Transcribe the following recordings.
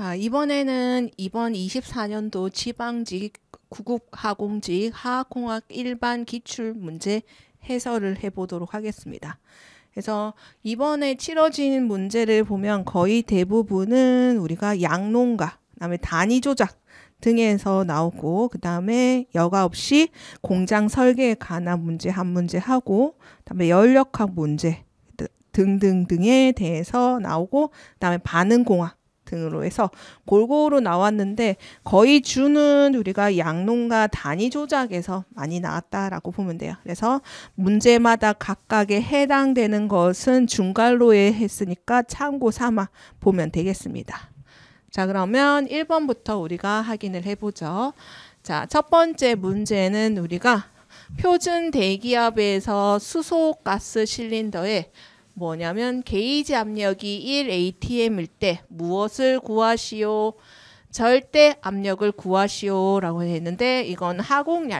자, 이번에는 이번 24년도 지방직 구급 하공직 하학공학 일반 기출 문제 해설을 해보도록 하겠습니다. 그래서 이번에 치러진 문제를 보면 거의 대부분은 우리가 양론과 그다음에 단위 조작 등에서 나오고 그다음에 여과 없이 공장 설계에 관한 문제 한 문제 하고 그다음에 열역학 문제 등등등에 대해서 나오고 그다음에 반응공학 등으로 해서 골고루 나왔는데 거의 주는 우리가 양론과 단위 조작에서 많이 나왔다라고 보면 돼요. 그래서 문제마다 각각에 해당되는 것은 중괄로에 했으니까 참고 삼아 보면 되겠습니다. 자, 그러면 1번부터 우리가 확인을 해보죠. 자, 첫 번째 문제는 우리가 표준 대기압에서 수소 가스 실린더에 뭐냐면 게이지 압력이 1atm일 때 무엇을 구하시오? 절대 압력을 구하시오라고 했는데 이건 하공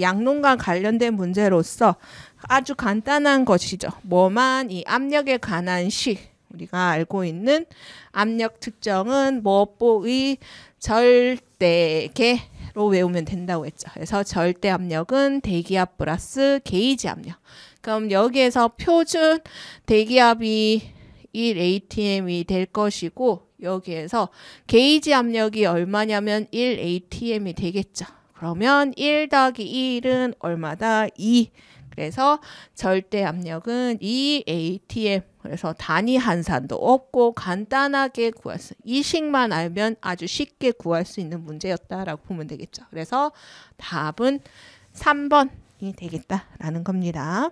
양론과 관련된 문제로서 아주 간단한 것이죠. 뭐만 이 압력에 관한 식 우리가 알고 있는 압력 특정은 뭐보의 절대계로 외우면 된다고 했죠. 그래서 절대 압력은 대기압 플러스 게이지 압력. 그럼 여기에서 표준 대기압이 1 ATM이 될 것이고 여기에서 게이지 압력이 얼마냐면 1 ATM이 되겠죠. 그러면 1 더하기 1은 얼마다? 2. 그래서 절대 압력은 2 ATM. 그래서 단위 한산도 없고 간단하게 구할 수, 이식만 알면 아주 쉽게 구할 수 있는 문제였다라고 보면 되겠죠. 그래서 답은 3번 이 되겠다라는 겁니다.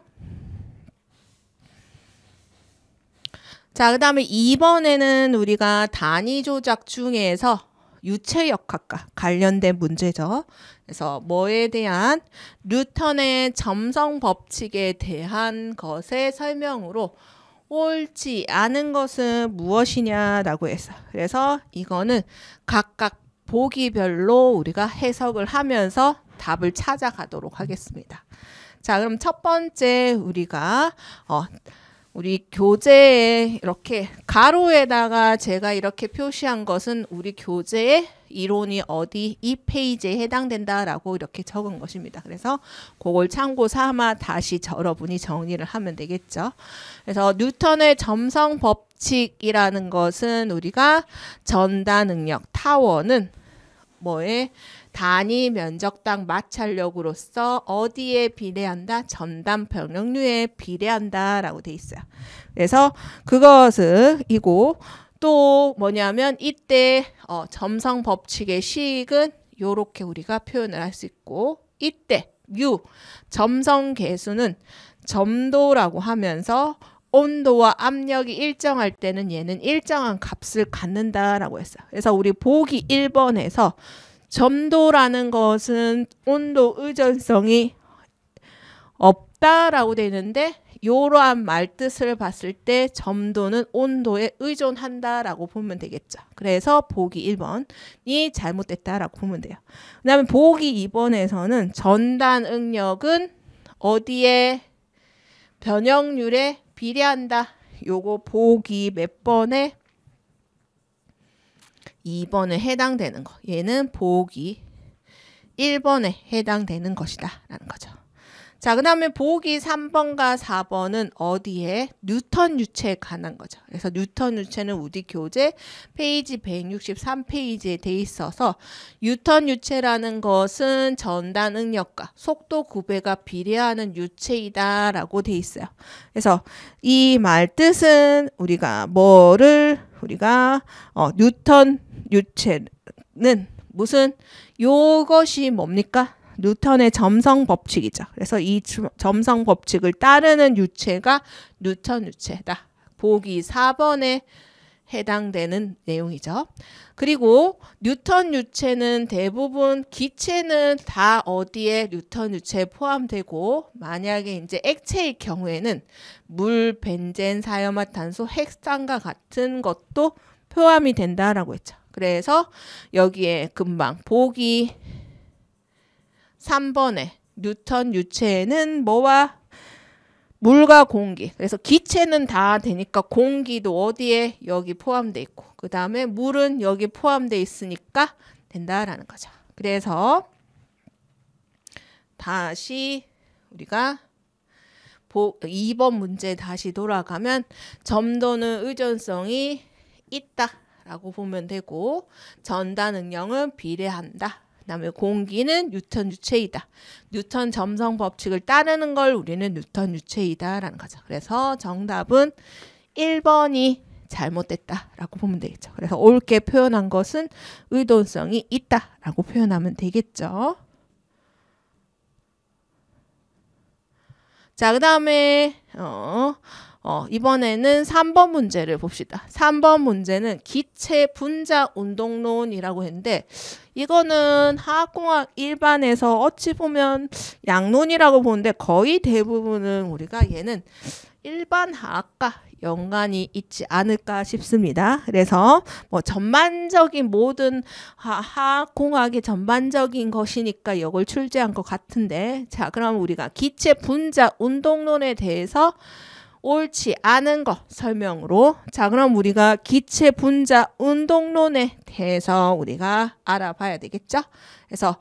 자, 그 다음에 2번에는 우리가 단위 조작 중에서 유체역학과 관련된 문제죠. 그래서 뭐에 대한 뉴턴의 점성 법칙에 대한 것의 설명으로 옳지 않은 것은 무엇이냐라고 해서 그래서 이거는 각각 보기별로 우리가 해석을 하면서 답을 찾아가도록 하겠습니다. 자, 그럼 첫 번째 우리가 어, 우리 교재에 이렇게 가로에다가 제가 이렇게 표시한 것은 우리 교재의 이론이 어디 이 페이지에 해당된다라고 이렇게 적은 것입니다. 그래서 그걸 참고 삼아 다시 여러분이 정리를 하면 되겠죠. 그래서 뉴턴의 점성 법칙이라는 것은 우리가 전다 능력 타워는 뭐에 단위 면적당 마찰력으로서 어디에 비례한다? 전담 병력류에 비례한다라고 돼 있어요. 그래서 그것을 이고 또 뭐냐면 이때 어, 점성 법칙의 시익은 요렇게 우리가 표현을 할 수 있고 이때 유 점성 계수는 점도라고 하면서 온도와 압력이 일정할 때는 얘는 일정한 값을 갖는다라고 했어요. 그래서 우리 보기 1번에서 점도라는 것은 온도 의존성이 없다라고 되는데 이러한 말뜻을 봤을 때 점도는 온도에 의존한다라고 보면 되겠죠. 그래서 보기 1번이 잘못됐다라고 보면 돼요. 그 다음에 보기 2번에서는 전단 응력은 어디에 변형률에 비례한다. 요거 보기 몇 번에 2번에 해당되는 거. 얘는 보기 1번에 해당되는 것이다. 라는 거죠. 자, 그 다음에 보기 3번과 4번은 어디에? 뉴턴 유체에 관한 거죠. 그래서 뉴턴 유체는 우리 교재 페이지 163페이지에 돼 있어서 뉴턴 유체라는 것은 전단 응력과 속도 구배가 비례하는 유체이다 라고 돼 있어요. 그래서 이 말 뜻은 우리가 뭐를 우리가 어, 뉴턴 유체는 무슨 요것이 뭡니까? 뉴턴의 점성 법칙이죠. 그래서 이 점성 법칙을 따르는 유체가 뉴턴 유체다. 보기 4번에 해당되는 내용이죠. 그리고 뉴턴 유체는 대부분 기체는 다 어디에 뉴턴 유체에 포함되고 만약에 이제 액체의 경우에는 물, 벤젠, 사염화탄소, 핵산과 같은 것도 포함이 된다라고 했죠. 그래서 여기에 금방 보기 3번에 뉴턴 유체는 뭐와 물과 공기. 그래서 기체는 다 되니까 공기도 어디에 여기 포함돼 있고 그 다음에 물은 여기 포함돼 있으니까 된다라는 거죠. 그래서 다시 우리가 2번 문제 다시 돌아가면 점도는 의존성이 있다. 라고 보면 되고 전단 응용은 비례한다. 그다음에 공기는 뉴턴 유체이다. 뉴턴 점성 법칙을 따르는 걸 우리는 뉴턴 유체이다라는 거죠. 그래서 정답은 1번이 잘못됐다라고 보면 되겠죠. 그래서 옳게 표현한 것은 의도성이 있다라고 표현하면 되겠죠. 자, 그다음에 어 어, 이번에는 3번 문제를 봅시다. 3번 문제는 기체 분자 운동론이라고 했는데 이거는 화학공학 일반에서 어찌 보면 양론이라고 보는데 거의 대부분은 우리가 얘는 일반 화학과 연관이 있지 않을까 싶습니다. 그래서 뭐 전반적인 모든 화학공학의 전반적인 것이니까 이걸 출제한 것 같은데 자 그럼 우리가 기체 분자 운동론에 대해서 옳지 않은 것 설명으로 자 그럼 우리가 기체 분자 운동론에 대해서 우리가 알아봐야 되겠죠. 그래서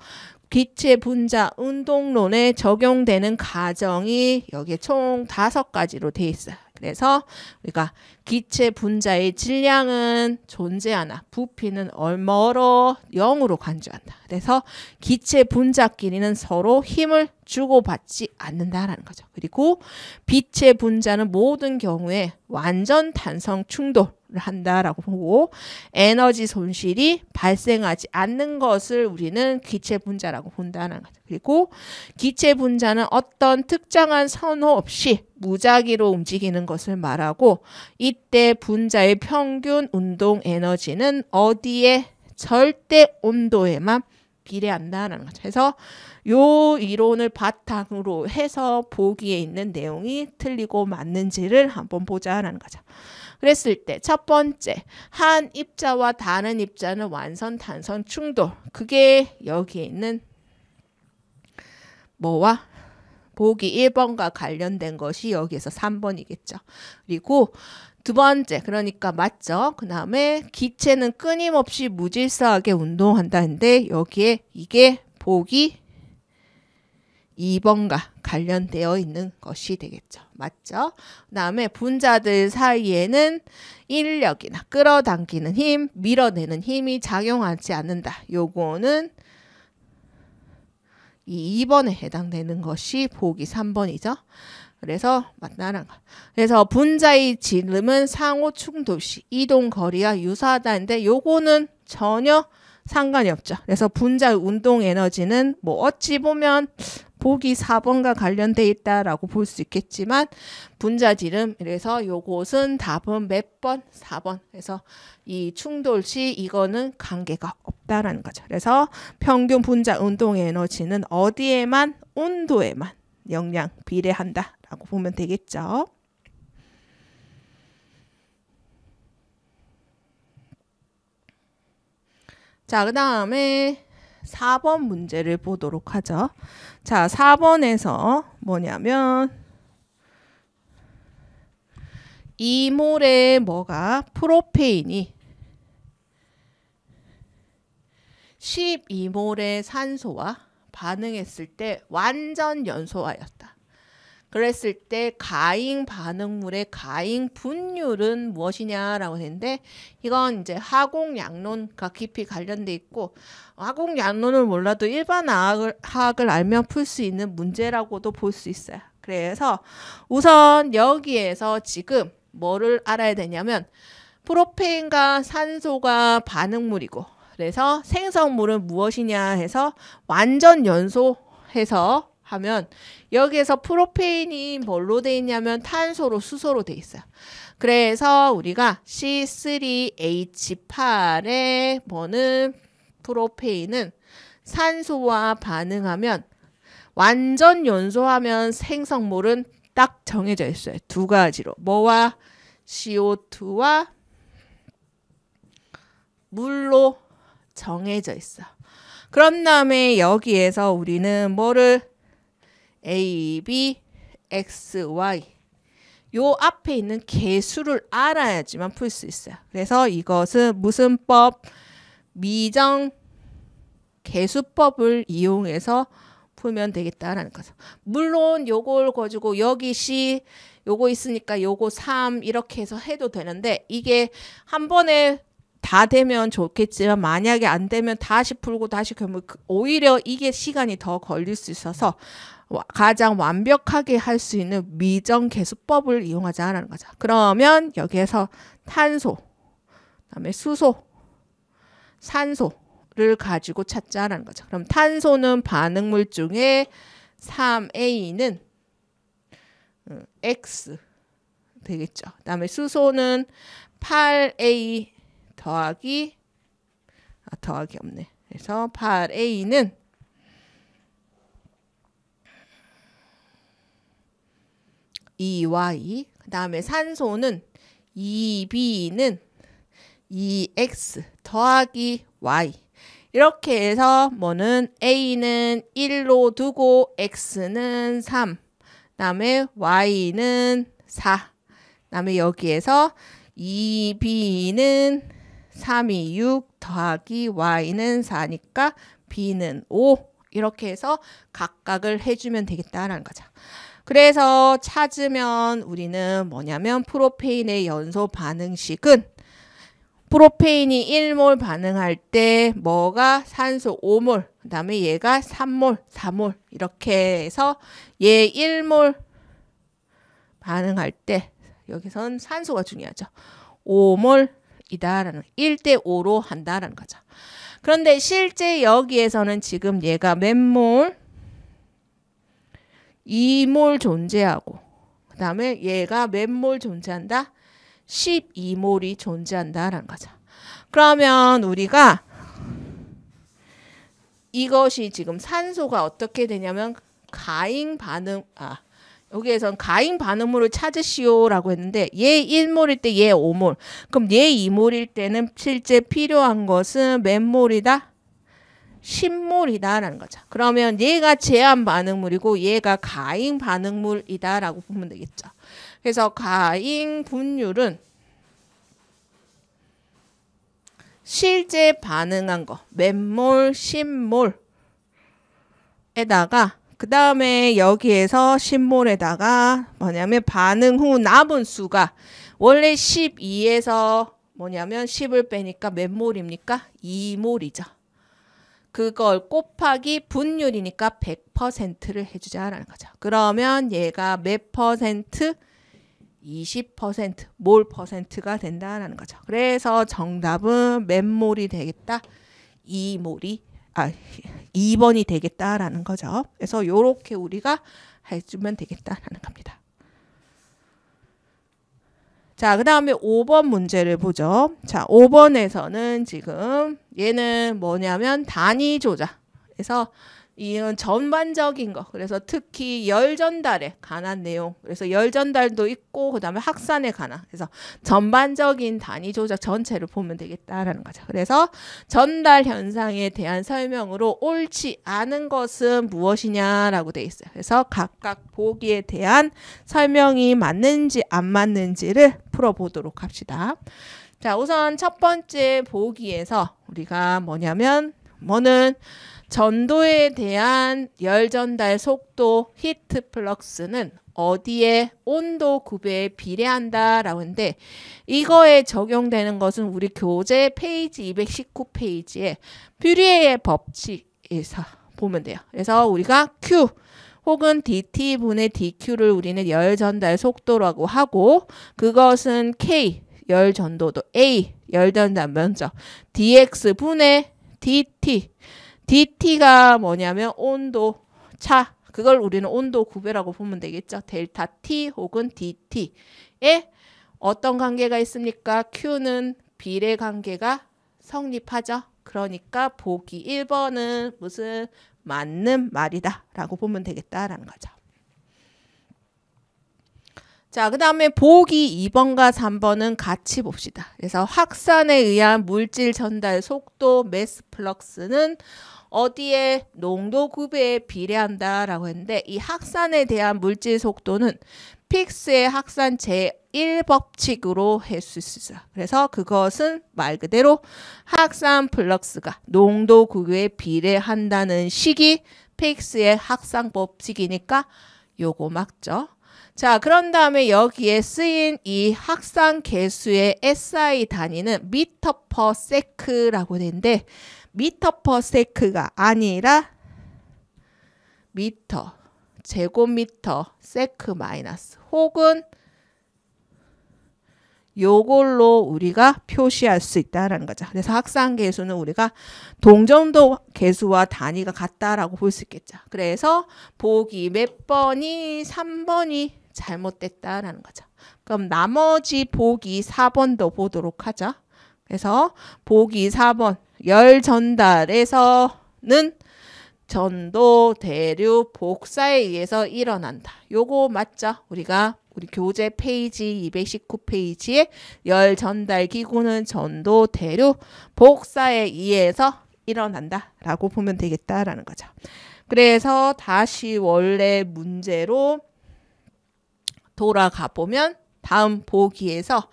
기체 분자 운동론에 적용되는 가정이 여기에 총 다섯 가지로 돼 있어요. 그래서 우리가 기체 분자의 질량은 존재하나 부피는 얼마로 0으로 간주한다. 그래서 기체 분자끼리는 서로 힘을 주고받지 않는다라는 거죠. 그리고 빛의 분자는 모든 경우에 완전 탄성 충돌을 한다라고 보고 에너지 손실이 발생하지 않는 것을 우리는 기체 분자라고 본다는 거죠. 그리고 기체 분자는 어떤 특정한 선호 없이 무작위로 움직이는 것을 말하고 이 이때 분자의 평균 운동 에너지는 어디에 절대 온도에만 비례한다라는 거죠. 그래서 요 이론을 바탕으로 해서 보기에 있는 내용이 틀리고 맞는지를 한번 보자라는 거죠. 그랬을 때 첫 번째 한 입자와 다른 입자는 완선 단선 충돌 그게 여기에 있는 뭐와 보기 1번과 관련된 것이 여기에서 3번이겠죠. 그리고 두 번째, 그러니까 맞죠? 그 다음에 기체는 끊임없이 무질서하게 운동한다는데 여기에 이게 보기 2번과 관련되어 있는 것이 되겠죠. 맞죠? 그 다음에 분자들 사이에는 인력이나 끌어당기는 힘, 밀어내는 힘이 작용하지 않는다. 요거는 이 2번에 해당되는 것이 보기 3번이죠. 그래서 만나는 거. 그래서 분자의 지름은 상호 충돌시 이동 거리와 유사하다는데 요거는 전혀 상관이 없죠. 그래서 분자 운동 에너지는 뭐 어찌 보면 보기 4번과 관련돼 있다라고 볼 수 있겠지만 분자 지름 그래서 요것은 답은 몇 번? 4번. 그래서 이 충돌 시 이거는 관계가 없다라는 거죠. 그래서 평균 분자 운동 에너지는 어디에만? 온도에만 역량 비례한다라고 보면 되겠죠. 자, 그 다음에 4번 문제를 보도록 하죠. 자, 4번에서 뭐냐면 이몰에 뭐가 프로페인이 12몰의 산소와 반응했을 때 완전 연소화였다. 그랬을 때 가잉 반응물의 가잉 분율은 무엇이냐라고 했는데 이건 이제 화공양론과 깊이 관련돼 있고 화공양론을 몰라도 일반화학을 알면 풀 수 있는 문제라고도 볼 수 있어요. 그래서 우선 여기에서 지금 뭐를 알아야 되냐면 프로페인과 산소가 반응물이고 그래서 생성물은 무엇이냐 해서 완전 연소해서 하면 여기에서 프로페인이 뭘로 돼 있냐면 탄소로 수소로 돼 있어요. 그래서 우리가 C3H8의 뭐는 프로페인은 산소와 반응하면 완전 연소하면 생성물은 딱 정해져 있어요. 두 가지로. 뭐와 CO2와 물로 정해져 있어. 그런 다음에 여기에서 우리는 뭐를 A, B, X, Y 요 앞에 있는 개수를 알아야지만 풀 수 있어요. 그래서 이것은 무슨 법? 미정 개수법을 이용해서 풀면 되겠다라는 거죠. 물론 요걸 가지고 여기 시 요거 있으니까 요거 3 이렇게 해서 해도 되는데 이게 한 번에 다 되면 좋겠지만 만약에 안 되면 다시 풀고 다시 그러면 오히려 이게 시간이 더 걸릴 수 있어서 가장 완벽하게 할 수 있는 미정 개수법을 이용하자라는 거죠. 그러면 여기에서 탄소, 그다음에 수소, 산소를 가지고 찾자라는 거죠. 그럼 탄소는 반응물 중에 3A는 음, X 되겠죠. 그다음에 수소는 8A 더하기 아, 더하기 없네. 그래서 8a는 e y 그 다음에 산소는 e b는 e x 더하기 y 이렇게 해서 뭐는 a는 1로 두고 x는 3 다음에 y는 4 다음에 여기에서 2b는 3이 6 더하기 y는 4니까 b는 5 이렇게 해서 각각을 해주면 되겠다라는 거죠. 그래서 찾으면 우리는 뭐냐면 프로페인의 연소 반응식은 프로페인이 1몰 반응할 때 뭐가 산소 5몰, 그 다음에 얘가 3몰, 4몰 이렇게 해서 얘 1몰 반응할 때 여기선 산소가 중요하죠. 5몰, 이다라는 1대 5로 한다라는 거죠. 그런데 실제 여기에서는 지금 얘가 맨몰 이몰 존재하고 그다음에 얘가 맨몰 존재한다. 12몰이 존재한다라는 거죠. 그러면 우리가 이것이 지금 산소가 어떻게 되냐면 가잉 반응 아 여기에선 가인 반음으로 찾으시오라고 했는데 예1몰일때예5몰 그럼 예2몰일 때는 실제 필요한 것은 맨몰이다 신몰이다라는 거죠. 그러면 얘가 제한 반응물이고 얘가 가인 반응물이다라고 보면 되겠죠. 그래서 가인 분율은 실제 반응한 거 맨몰 신몰에다가 그 다음에 여기에서 신몰에다가 뭐냐면 반응 후 남은 수가 원래 12에서 뭐냐면 10을 빼니까 몇 몰입니까? 2몰이죠. 그걸 곱하기 분율이니까 100%를 해주자라는 거죠. 그러면 얘가 몇 퍼센트? 20%몰 퍼센트가 된다라는 거죠. 그래서 정답은 몇 몰이 되겠다? 2몰이 아 2번이 되겠다라는 거죠. 그래서 요렇게 우리가 해주면 되겠다라는 겁니다. 자, 그 다음에 5번 문제를 보죠. 자, 5번에서는 지금 얘는 뭐냐면 단위 조작. 그래서 이건 전반적인 거. 그래서 특히 열 전달에 관한 내용. 그래서 열 전달도 있고 그다음에 확산에 관한. 그래서 전반적인 단위 조작 전체를 보면 되겠다라는 거죠. 그래서 전달 현상에 대한 설명으로 옳지 않은 것은 무엇이냐라고 돼 있어요. 그래서 각각 보기에 대한 설명이 맞는지 안 맞는지를 풀어 보도록 합시다. 자, 우선 첫 번째 보기에서 우리가 뭐냐면 뭐는 전도에 대한 열 전달 속도 히트 플럭스는 어디에 온도 구배에 비례한다라고 하는데 이거에 적용되는 것은 우리 교재 페이지 219페이지에 뷰리의 에 법칙에서 보면 돼요. 그래서 우리가 Q 혹은 dt분의 dq를 우리는 열 전달 속도라고 하고 그것은 k 열 전도도 a 열 전달 면적 dx분의 dt dt가 뭐냐면 온도 차 그걸 우리는 온도 구배라고 보면 되겠죠. 델타 t 혹은 dt에 어떤 관계가 있습니까? q는 비례 관계가 성립하죠. 그러니까 보기 1번은 무슨 맞는 말이다 라고 보면 되겠다라는 거죠. 자, 그 다음에 보기 2번과 3번은 같이 봅시다. 그래서 확산에 의한 물질 전달 속도, 매스 플럭스는 어디에 농도 구배에 비례한다라고 했는데 이 확산에 대한 물질 속도는 픽스의 확산 제1법칙으로 해수 있어요 그래서 그것은 말 그대로 확산 플럭스가 농도 구비에 비례한다는 식이 픽스의 확산 법칙이니까 요거 맞죠? 자, 그런 다음에 여기에 쓰인 이 학상 개수의 SI 단위는 미터 퍼 세크라고 되는데 미터 퍼 세크가 아니라 미터 제곱미터 세크 마이너스 혹은 요걸로 우리가 표시할 수있다는 거죠. 그래서 학상 계수는 우리가 동점도 계수와 단위가 같다라고 볼 수 있겠죠. 그래서 보기 몇 번이 3번이 잘못됐다라는 거죠. 그럼 나머지 보기 4번도 보도록 하죠. 그래서 보기 4번 열 전달에서는 전도, 대류, 복사에 의해서 일어난다. 요거 맞죠? 우리가 우리 교재 페이지 219페이지에 열 전달 기구는 전도, 대류, 복사에 의해서 일어난다. 라고 보면 되겠다라는 거죠. 그래서 다시 원래 문제로 돌아가 보면 다음 보기에서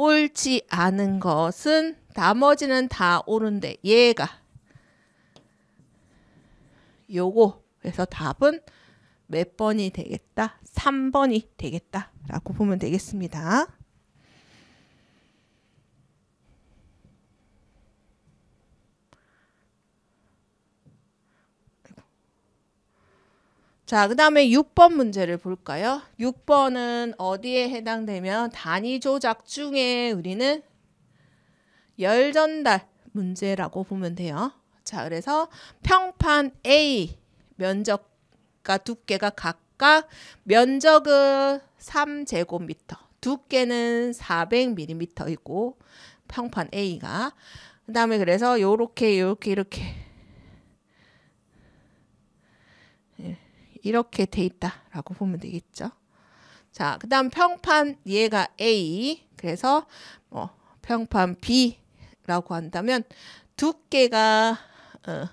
옳지 않은 것은 나머지는 다 옳은데 얘가 요거 그래서 답은 몇 번이 되겠다? 3번이 되겠다라고 보면 되겠습니다. 자, 그 다음에 6번 문제를 볼까요? 6번은 어디에 해당되면 단위 조작 중에 우리는 열 전달 문제라고 보면 돼요. 자, 그래서 평판 A 면적과 두께가 각각 면적은 3제곱미터, 두께는 400mm이고 평판 A가 그 다음에 그래서 요렇게 요렇게 이렇게 이렇게 돼 있다라고 보면 되겠죠. 자, 그다음 평판 얘가 A. 그래서 뭐 평판 B라고 한다면 두께가 어,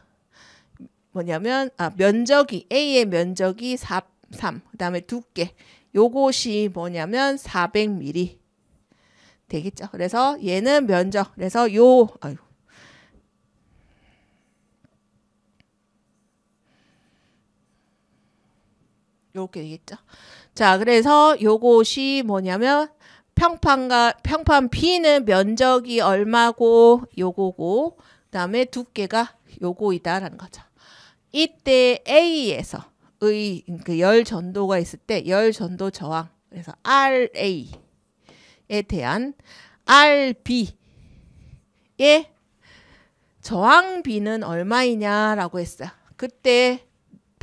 뭐냐면 아 면적이 A의 면적이 4, 3. 그다음에 두께 요것이 뭐냐면 400mm 되겠죠. 그래서 얘는 면적. 그래서 요 아유 요렇게 되겠죠. 자, 그래서 요것이 뭐냐면 평판과 평판 B는 면적이 얼마고 요거고 그다음에 두께가 요거이다라는 거죠. 이때 A에서 의그열 전도가 있을 때 열 전도 저항 그래서 RA에 대한 RB의 저항비는 얼마이냐라고 했어요. 그때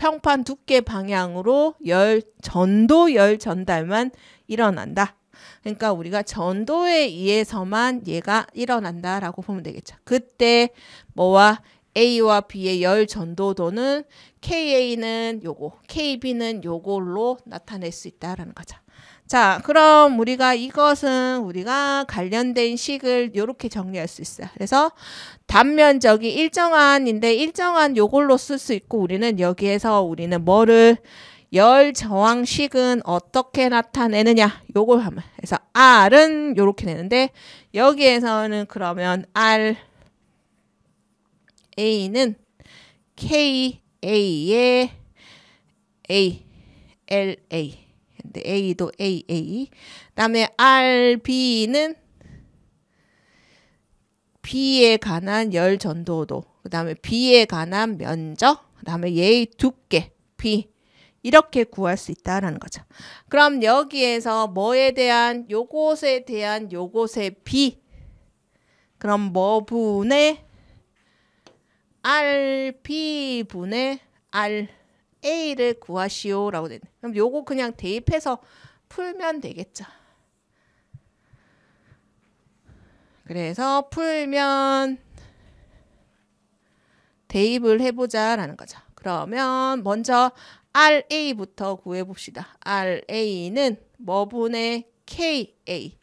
평판 두께 방향으로 열 전도 열 전달만 일어난다. 그러니까 우리가 전도에 의해서만 얘가 일어난다라고 보면 되겠죠. 그때 뭐와 A와 B의 열 전도도는 KA는 요거, KB는 요걸로 나타낼 수 있다라는 거죠. 자, 그럼 우리가 이것은 우리가 관련된 식을 이렇게 정리할 수 있어요. 그래서 단면적이 일정한인데 일정한 요걸로 쓸 수 있고 우리는 여기에서 우리는 뭐를 열 저항식은 어떻게 나타내느냐 요걸 하면 그래서 R은 요렇게 되는데 여기에서는 그러면 R A는 K A의 A L A 근데 A도 AA. 그다음에 RB는 B에 관한 열 전도도. 그다음에 B에 관한 면적. 그다음에 얘의 두께 B. 이렇게 구할 수 있다라는 거죠. 그럼 여기에서 뭐에 대한 요것에 대한 요것의 B 그럼 뭐분의 RP분의 R A를 구하시오라고 되네. 그럼 요거 그냥 대입해서 풀면 되겠죠. 그래서 풀면 대입을 해보자라는 거죠. 그러면 먼저 RA부터 구해봅시다. RA는 뭐분의 KA.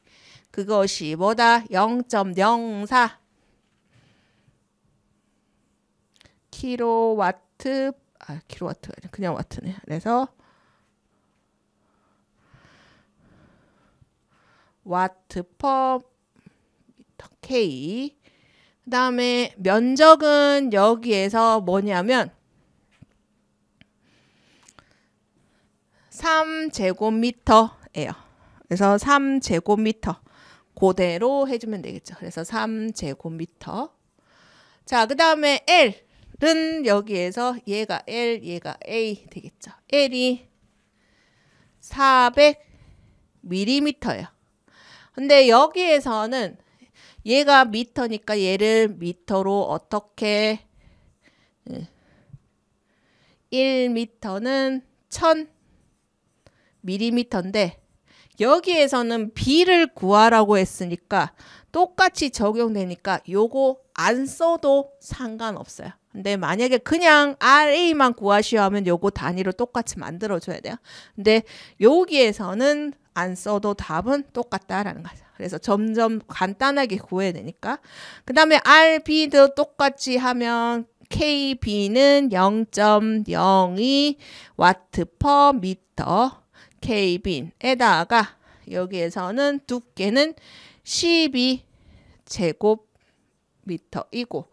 그것이 뭐다? 0.04 킬로와트 아 킬로와트가 아니라 그냥 와트네. 그래서 와트 퍼 K 그 다음에 면적은 여기에서 뭐냐면 3제곱미터예요. 그래서 3제곱미터 그대로 해주면 되겠죠. 그래서 3제곱미터 자, 그 다음에 L 은 여기에서 얘가 L, 얘가 A 되겠죠. L이 400mm예요. 근데 여기에서는 얘가 미터니까 얘를 미터로 어떻게 1미터는 예, 1000mm인데 여기에서는 B를 구하라고 했으니까 똑같이 적용되니까 요거 안 써도 상관없어요. 근데 만약에 그냥 RA만 구하시오 하면 요거 단위로 똑같이 만들어줘야 돼요. 근데 여기에서는 안 써도 답은 똑같다라는 거죠. 그래서 점점 간단하게 구해야 되니까. 그 다음에 RB도 똑같이 하면 KB는 0.02 와트 퍼 미터 KB에다가 여기에서는 두께는 12 제곱미터이고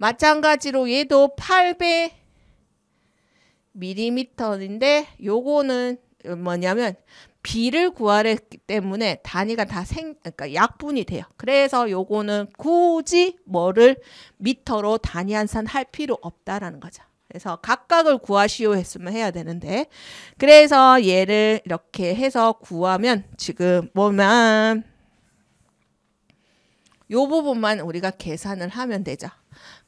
마찬가지로 얘도 8배 미리미터인데 요거는 뭐냐면 B를 구하랬기 때문에 단위가 다 생, 그러니까 약분이 돼요. 그래서 요거는 굳이 뭐를 미터로 단위 한산 할 필요 없다라는 거죠. 그래서 각각을 구하시오 했으면 해야 되는데 그래서 얘를 이렇게 해서 구하면 지금 보면 요 부분만 우리가 계산을 하면 되죠.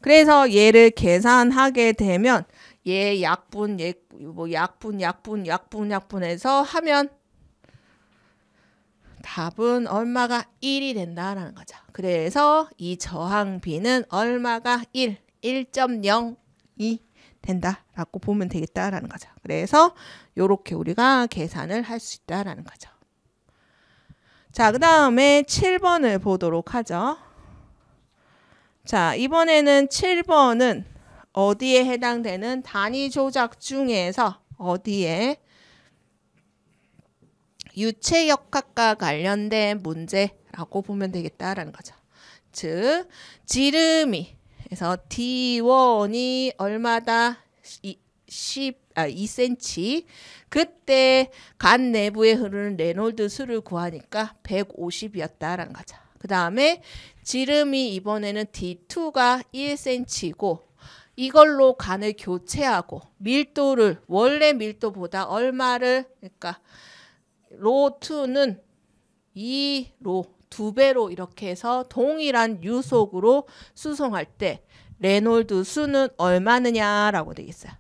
그래서 얘를 계산하게 되면 얘 약분 얘뭐 약분 약분 약분 약분해서 하면 답은 얼마가 1이 된다라는 거죠. 그래서 이 저항비는 얼마가 1, 1.02 된다라고 보면 되겠다라는 거죠. 그래서 이렇게 우리가 계산을 할 수 있다라는 거죠. 자, 그 다음에 7번을 보도록 하죠. 자, 이번에는 7번은 어디에 해당되는 단위 조작 중에서 어디에 유체 역학과 관련된 문제라고 보면 되겠다라는 거죠. 즉, 지름이 그래서 D1이 얼마다 10, 아, 2cm. 그때 간 내부에 흐르는 레놀드 수를 구하니까 150이었다라는 거죠. 그 다음에 지름이 이번에는 D2가 1cm고 이걸로 간을 교체하고 밀도를 원래 밀도보다 얼마를 그러니까 로2는 2로 두 배로 이렇게 해서 동일한 유속으로 수송할 때 레놀드 수는 얼마느냐라고 되어 있어요.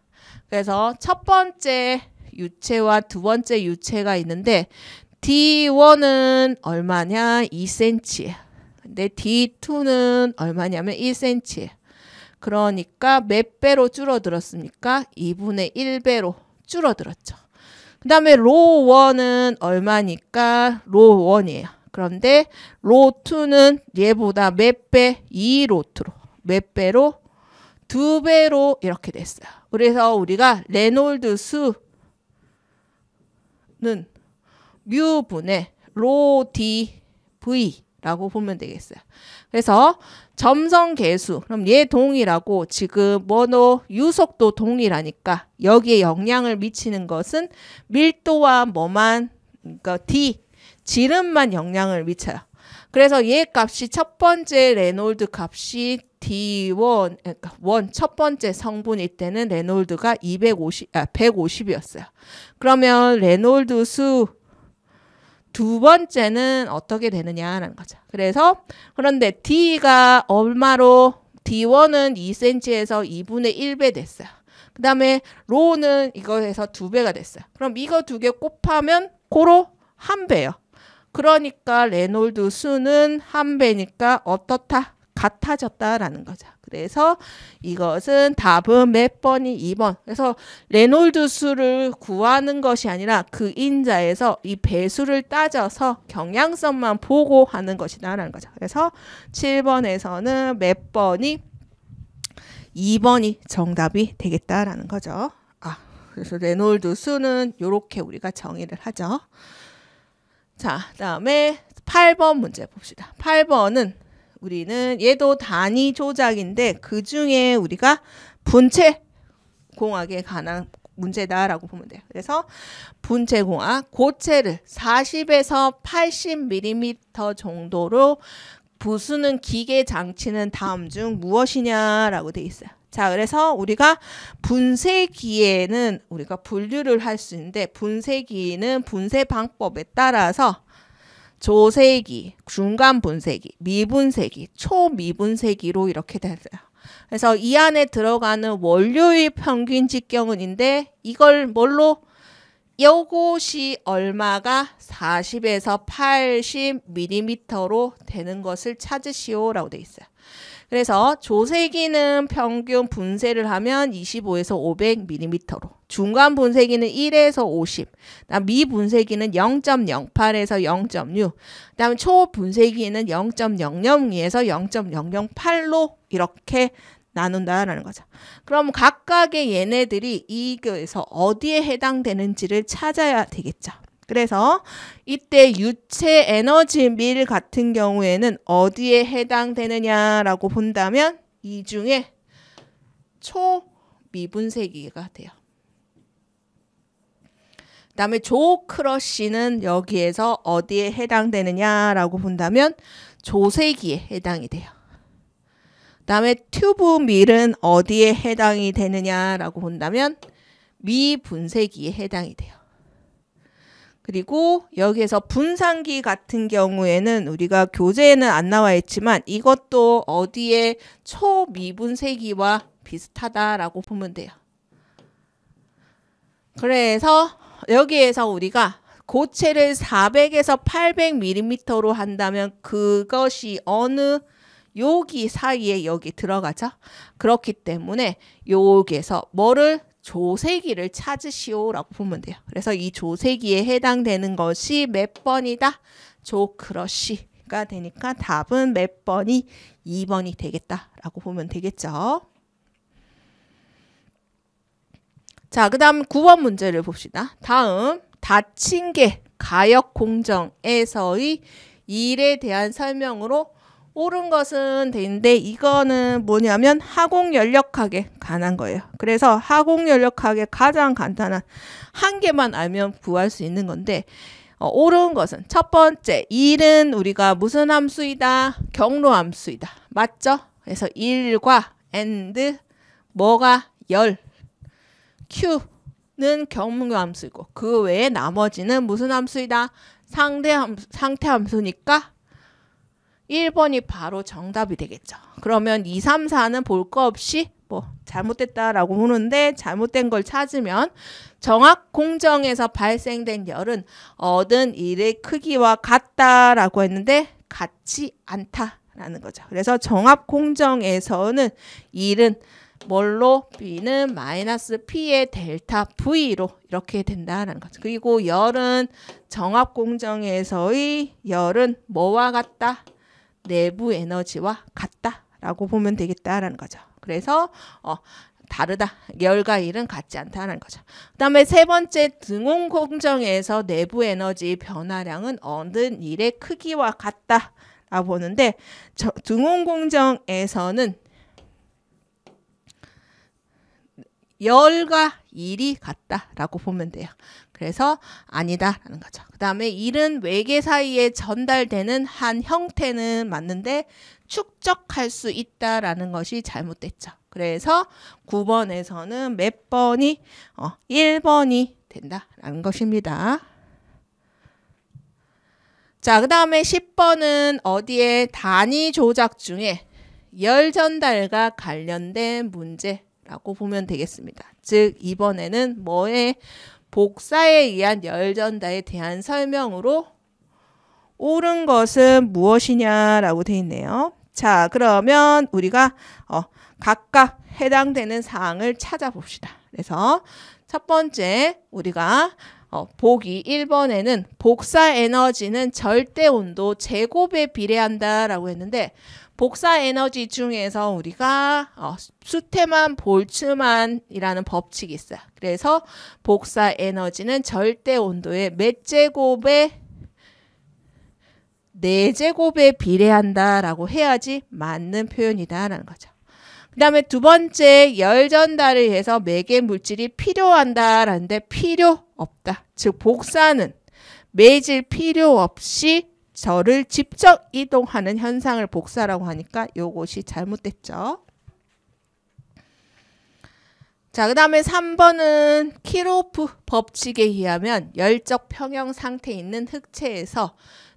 그래서 첫 번째 유체와 두 번째 유체가 있는데 D1은 얼마냐? 2cm. 근데 D2는 얼마냐면 1cm. 그러니까 몇 배로 줄어들었습니까? 2분의 1배로 줄어들었죠. 그 다음에 로원은 얼마니까 로원이에요. 그런데 로투는 얘보다 몇 배? 2로트로. 몇 배로? 두 배로 이렇게 됐어요. 그래서 우리가 레놀드 수는 뮤분의 로디 V라고 보면 되겠어요. 그래서 점성 개수 그럼 얘동이라고 지금 모노 유속도 동일하니까 여기에 영향을 미치는 것은 밀도와 뭐만 그러니까 D 지름만 영향을 미쳐요. 그래서 얘 값이 첫 번째 레놀드 값이 D1 그러니까 원 첫 번째 성분일 때는 레놀드가 250 아 150이었어요. 그러면 레놀드 수두 번째는 어떻게 되느냐라는 거죠. 그래서 그런데 D가 얼마로 D1은 2cm에서 2분의 1배 됐어요. 그 다음에 로는 이거에서 2배가 됐어요. 그럼 이거 두 개 곱하면 고로 한배요 그러니까 레놀드 수는 한배니까 어떻다? 같아졌다라는 거죠. 그래서 이것은 답은 몇 번이 2번. 그래서 레놀드 수를 구하는 것이 아니라 그 인자에서 이 배수를 따져서 경향성만 보고 하는 것이다라는 거죠. 그래서 7번에서는 몇 번이 2번이 정답이 되겠다라는 거죠. 아, 그래서 레놀드 수는 이렇게 우리가 정의를 하죠. 자, 다음에 8번 문제 봅시다. 8번은 우리는 얘도 단위 조작인데 그 중에 우리가 분체 공학에 관한 문제다라고 보면 돼요. 그래서 분체 공학 고체를 40에서 80mm 정도로 부수는 기계 장치는 다음 중 무엇이냐라고 돼 있어요. 자, 그래서 우리가 분쇄기에는 우리가 분류를 할 수 있는데 분쇄기는 분쇄 방법에 따라서 조세기, 중간 분세기미분세기초미분세기로 이렇게 되어요 그래서 이 안에 들어가는 원료의 평균 직경은인데 이걸 뭘로 요것이 얼마가 40에서 8 0미리미터로 되는 것을 찾으시오라고 되어 있어요. 그래서 조세기는 평균 분쇄를 하면 25에서 500mm로 중간 분쇄기는 1에서 50, 그다음 미분쇄기는 0.08에서 0.6, 그다음 초분쇄기는 0.002에서 0.008로 이렇게 나눈다라는 거죠. 그럼 각각의 얘네들이 이 교에서 어디에 해당되는지를 찾아야 되겠죠. 그래서 이때 유체 에너지 밀 같은 경우에는 어디에 해당되느냐라고 본다면 이 중에 초미분쇄기가 돼요. 다음에 조크러쉬는 여기에서 어디에 해당되느냐라고 본다면 조세기에 해당이 돼요. 다음에 튜브 밀은 어디에 해당이 되느냐라고 본다면 미분쇄기에 해당이 돼요. 그리고 여기에서 분산기 같은 경우에는 우리가 교재에는 안 나와 있지만 이것도 어디에 초미분세기와 비슷하다라고 보면 돼요. 그래서 여기에서 우리가 고체를 400에서 800mm로 한다면 그것이 어느 여기 사이에 여기 들어가죠. 그렇기 때문에 여기에서 뭐를 조세기를 찾으시오라고 보면 돼요. 그래서 이 조세기에 해당되는 것이 몇 번이다? 조크러쉬가 되니까 답은 몇 번이 2번이 되겠다라고 보면 되겠죠. 자, 그 다음 9번 문제를 봅시다. 다음 다친 게 가역 공정에서의 일에 대한 설명으로 옳은 것은 되는데 이거는 뭐냐면 하공연력하게 가난 거예요. 그래서 하공연력하게 가장 간단한 한 개만 알면 구할 수 있는 건데 어, 옳은 것은 첫 번째 일은 우리가 무슨 함수이다? 경로 함수이다. 맞죠? 그래서 일과 and 뭐가 열 q는 경로 함수이고 그 외에 나머지는 무슨 함수이다? 상대 함수, 상태 함수니까 1번이 바로 정답이 되겠죠. 그러면 2, 3, 4는 볼 거 없이 뭐 잘못됐다라고 보는데 잘못된 걸 찾으면 정확 공정에서 발생된 열은 얻은 일의 크기와 같다라고 했는데 같지 않다라는 거죠. 그래서 정합 공정에서는 일은 뭘로 B는 마이너스 P의 델타 V로 이렇게 된다라는 거죠. 그리고 열은 정합 공정에서의 열은 뭐와 같다? 내부 에너지와 같다라고 보면 되겠다라는 거죠. 그래서 어, 다르다. 열과 일은 같지 않다는 거죠. 그 다음에 세 번째 등온 공정에서 내부 에너지 변화량은 얻은 일의 크기와 같다. 라고 보는데 등온 공정에서는 열과 일이 같다라고 보면 돼요. 그래서 아니다라는 거죠. 그 다음에 일은 외계 사이에 전달되는 한 형태는 맞는데 축적할 수 있다라는 것이 잘못됐죠. 그래서 9번에서는 몇 번이 어, 1번이 된다라는 것입니다. 자, 그 다음에 10번은 어디에 단위 조작 중에 열 전달과 관련된 문제라고 보면 되겠습니다. 즉, 이번에는 뭐에, 복사에 의한 열전다에 대한 설명으로 옳은 것은 무엇이냐라고 돼 있네요. 자, 그러면 우리가 어, 각각 해당되는 사항을 찾아봅시다. 그래서 첫 번째 우리가 어, 보기 1번에는 복사 에너지는 절대 온도 제곱에 비례한다라고 했는데 복사 에너지 중에서 우리가 어, 수태만 볼츠만이라는 법칙이 있어요. 그래서 복사 에너지는 절대 온도의 몇제곱에네 제곱에 비례한다라고 해야지 맞는 표현이다라는 거죠. 그 다음에 두 번째 열 전달을 위해서 매개 물질이 필요한다라는데 필요 없다. 즉 복사는 매질 필요 없이 저를 직접 이동하는 현상을 복사라고 하니까 요것이 잘못됐죠. 자, 그 다음에 3번은 키로프 법칙에 의하면 열적 평형 상태에 있는 흑체에서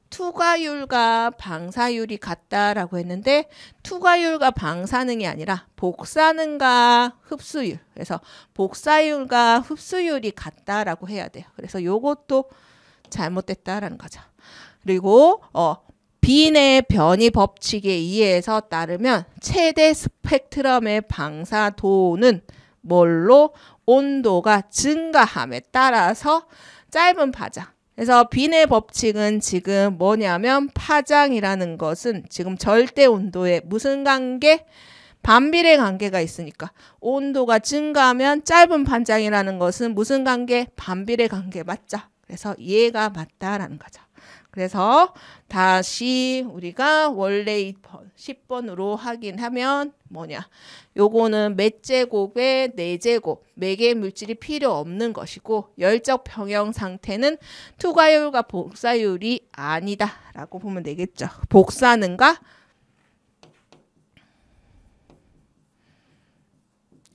투과율과 방사율이 같다라고 했는데 투과율과 방사능이 아니라 복사능과 흡수율 그래서 복사율과 흡수율이 같다라고 해야 돼요. 그래서 요것도 잘못됐다라는 거죠. 그리고 어, 빈의 변이 법칙에 의해서 따르면 최대 스펙트럼의 방사도는 뭘로 온도가 증가함에 따라서 짧은 파장. 그래서 빈의 법칙은 지금 뭐냐면 파장이라는 것은 지금 절대 온도에 무슨 관계? 반비례 관계가 있으니까 온도가 증가하면 짧은 파장이라는 것은 무슨 관계? 반비례 관계 맞죠? 그래서 이해가 맞다라는 거죠. 그래서 다시 우리가 원래 10번으로 확인하면 뭐냐. 요거는 매제곱의 네제곱, 매개 물질이 필요 없는 것이고 열적 평형 상태는 투과율과 복사율이 아니다라고 보면 되겠죠. 복사는가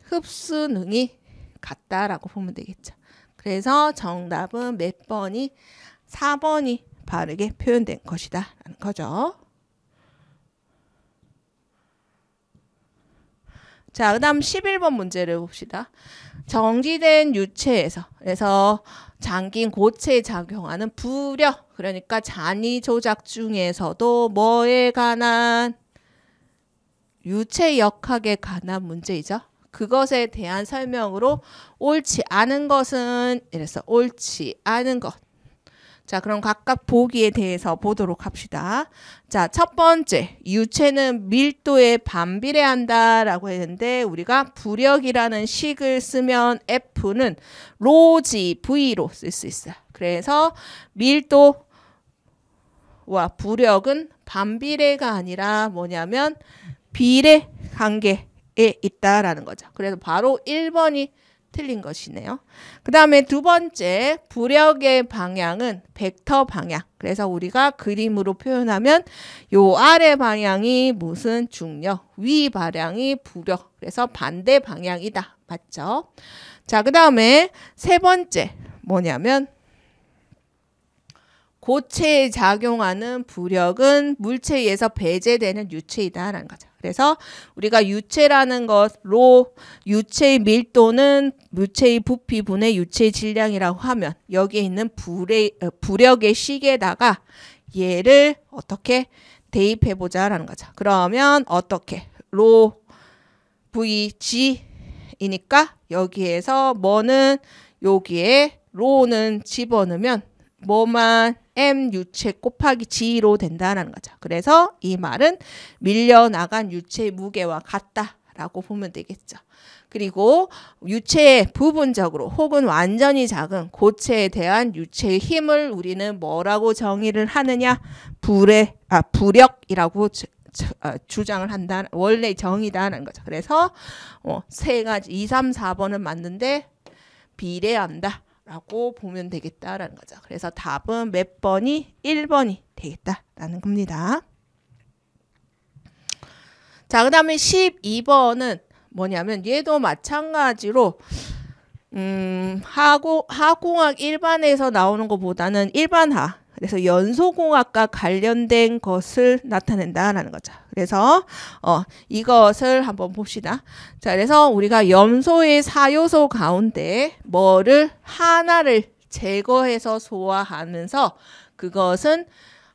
흡수능이 같다라고 보면 되겠죠. 그래서 정답은 몇 번이 4번이 바르게 표현된 것이다 라는 거죠. 자, 그 다음 11번 문제를 봅시다. 정지된 유체에서, 그래서 장기인 고체에 작용하는 부려, 그러니까 잔이 조작 중에서도 뭐에 관한 유체 역학에 관한 문제이죠. 그것에 대한 설명으로 옳지 않은 것은 이래서 옳지 않은 것 자, 그럼 각각 보기에 대해서 보도록 합시다. 자, 첫 번째, 유체는 밀도에 반비례한다 라고 했는데, 우리가 부력이라는 식을 쓰면 F는 로지 V로 쓸 수 있어요. 그래서 밀도와 부력은 반비례가 아니라 뭐냐면 비례 관계에 있다라는 거죠. 그래서 바로 1번이 틀린 것이네요. 그 다음에 두 번째, 부력의 방향은 벡터 방향. 그래서 우리가 그림으로 표현하면 요 아래 방향이 무슨 중력, 위 방향이 부력. 그래서 반대 방향이다. 맞죠? 자, 그 다음에 세 번째, 뭐냐면 고체에 작용하는 부력은 물체에서 배제되는 유체이다라는 거죠. 그래서 우리가 유체라는 것로 유체의 밀도는 물체의 부피분의 유체 질량이라고 하면 여기에 있는 불의, 어, 부력의 식에다가 얘를 어떻게 대입해보자라는 거죠. 그러면 어떻게? 로 vg이니까 여기에서 뭐는 여기에 로는 집어넣으면 뭐만 m 유체 곱하기 g로 된다라는 거죠. 그래서 이 말은 밀려나간 유체 무게와 같다라고 보면 되겠죠. 그리고 유체의 부분적으로 혹은 완전히 작은 고체에 대한 유체의 힘을 우리는 뭐라고 정의를 하느냐? 불의 아 부력이라고 주, 아, 주 장을 한다. 원래 정의다라는 거죠. 그래서 어, 세 가지 2, 3, 4번은 맞는데 비례한다. 라고 보면 되겠다라는 거죠. 그래서 답은 몇 번이 1번이 되겠다라는 겁니다. 자, 그 다음에 12번은 뭐냐면 얘도 마찬가지로 음, 하고, 하공학 일반에서 나오는 것보다는 일반화 그래서 연소공학과 관련된 것을 나타낸다라는 거죠. 그래서 어, 이것을 한번 봅시다. 자, 그래서 우리가 염소의 사요소 가운데 뭐를 하나를 제거해서 소화하면서 그것은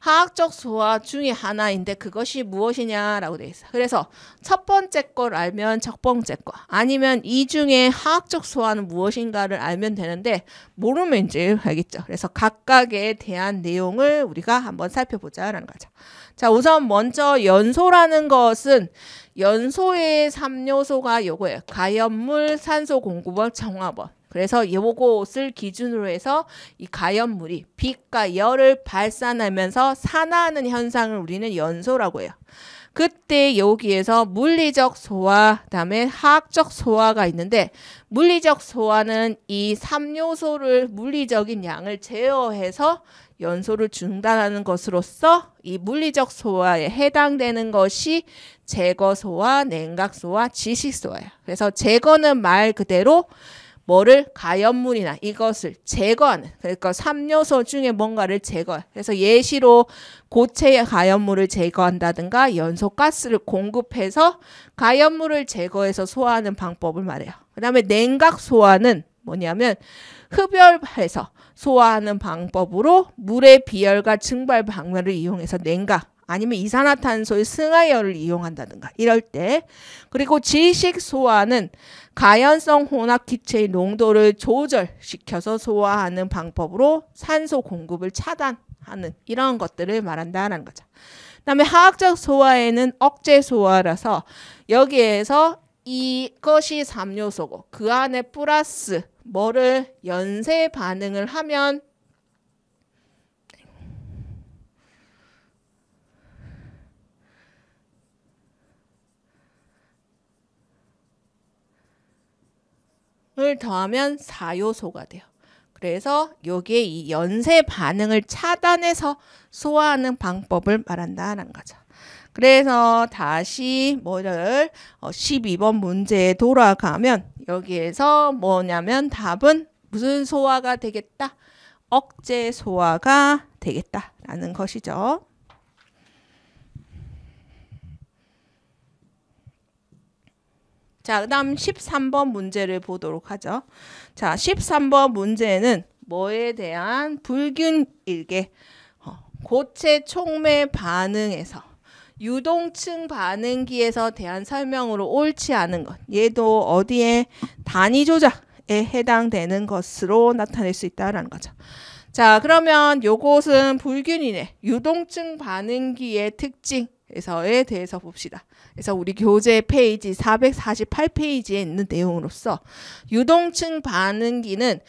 화학적 소화 중의 하나인데 그것이 무엇이냐라고 돼 있어. 그래서 첫 번째 걸 알면 첫 번째 거 아니면 이 중에 화학적 소화는 무엇인가를 알면 되는데 모르면 이제 알겠죠. 그래서 각각에 대한 내용을 우리가 한번 살펴보자라는 거죠. 자, 우선 먼저 연소라는 것은 연소의 3요소가 요거예요. 가연물, 산소 공급원, 정화원. 그래서 요것을 기준으로 해서 이 가연물이 빛과 열을 발산하면서 산화하는 현상을 우리는 연소라고 해요. 그때 여기에서 물리적 소화, 그다음에 화학적 소화가 있는데 물리적 소화는 이 3요소를 물리적인 양을 제어해서 연소를 중단하는 것으로써 이 물리적 소화에 해당되는 것이 제거 소화, 냉각 소화, 지식 소화예요. 그래서 제거는 말 그대로 뭐를 가염물이나 이것을 제거하는 그러니까 삼요소 중에 뭔가를 제거 그래서 예시로 고체의 가염물을 제거한다든가 연소 가스를 공급해서 가염물을 제거해서 소화하는 방법을 말해요. 그 다음에 냉각 소화는 뭐냐면 흡열해서 소화하는 방법으로 물의 비열과 증발 방면을 이용해서 냉각 아니면 이산화탄소의 승하열을 이용한다든가 이럴 때 그리고 질식 소화는 가연성 혼합 기체의 농도를 조절시켜서 소화하는 방법으로 산소 공급을 차단하는 이런 것들을 말한다는 라 거죠. 그다음에 화학적 소화에는 억제 소화라서 여기에서 이것이 삼요소고 그 안에 플러스 뭐를 연쇄 반응을 하면 을 더하면 4요소가 돼요. 그래서 여기에 이 연쇄 반응을 차단해서 소화하는 방법을 말한다는 거죠. 그래서 다시 뭐를 12번 어, 문제에 돌아가면 여기에서 뭐냐면 답은 무슨 소화가 되겠다? 억제 소화가 되겠다라는 것이죠. 자, 그다음 13번 문제를 보도록 하죠. 자, 13번 문제는 뭐에 대한 불균일계 어, 고체 촉매 반응에서 유동층 반응기에서 대한 설명으로 옳지 않은 것. 얘도 어디에 단위 조작에 해당되는 것으로 나타낼 수 있다라는 거죠. 자, 그러면 요것은 불균이네. 유동층 반응기의 특징. 에서에 대해서 봅시다. 그래서 우리 교재 페이지 448페이지에 있는 내용으로서 유동층 반응기는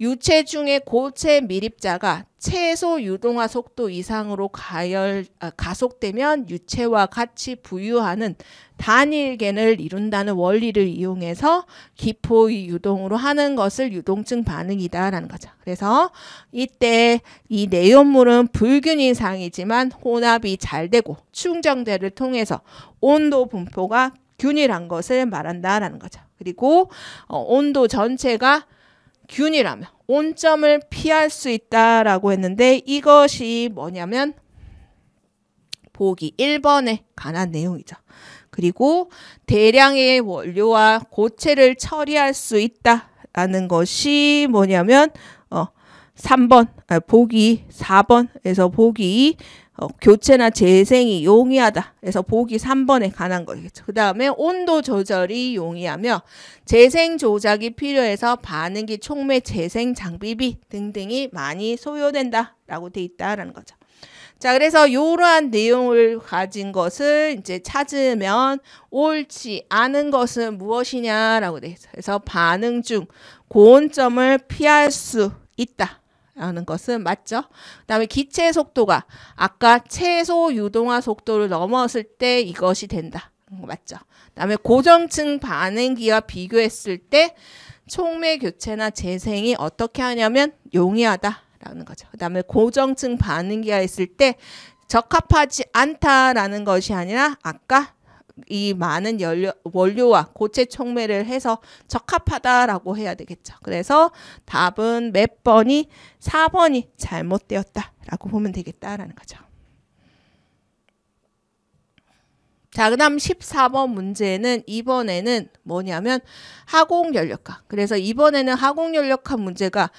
유체 중에 고체 밀입자가 최소 유동화 속도 이상으로 가열, 아, 가속되면 유체와 같이 부유하는 단일계를 이룬다는 원리를 이용해서 기포 유동으로 하는 것을 유동증 반응이다라는 거죠. 그래서 이때 이 내용물은 불균이상이지만 혼합이 잘 되고 충전대를 통해서 온도 분포가 균일한 것을 말한다라는 거죠. 그리고 어, 온도 전체가 균이라면 온점을 피할 수 있다라고 했는데 이것이 뭐냐면 보기 1번에 관한 내용이죠. 그리고 대량의 원료와 고체를 처리할 수 있다라는 것이 뭐냐면 어 3번, 아니, 보기 4번에서 보기 어, 교체나 재생이 용이하다. 그래서 보기 3번에 관한 거겠죠. 그 다음에 온도 조절이 용이하며 재생 조작이 필요해서 반응기 촉매 재생 장비비 등등이 많이 소요된다라고 돼 있다라는 거죠. 자, 그래서 이러한 내용을 가진 것을 이제 찾으면 옳지 않은 것은 무엇이냐라고 돼 있어요. 그래서 반응 중 고온점을 피할 수 있다. 라는 것은 맞죠. 그 다음에 기체 속도가 아까 최소 유동화 속도를 넘었을 때 이것이 된다. 맞죠. 그 다음에 고정층 반응기와 비교했을 때 촉매 교체나 재생이 어떻게 하냐면 용이하다라는 거죠. 그 다음에 고정층 반응기가 있을 때 적합하지 않다라는 것이 아니라 아까 이 많은 연료, 원료와 고체 촉매를 해서 적합하다라고 해야 되겠죠. 그래서 답은 몇 번이 4번이 잘못되었다라고 보면 되겠다라는 거죠. 자, 그 다음 14번 문제는 이번에는 뭐냐면 하공연력학. 그래서 이번에는 하공연력학 문제가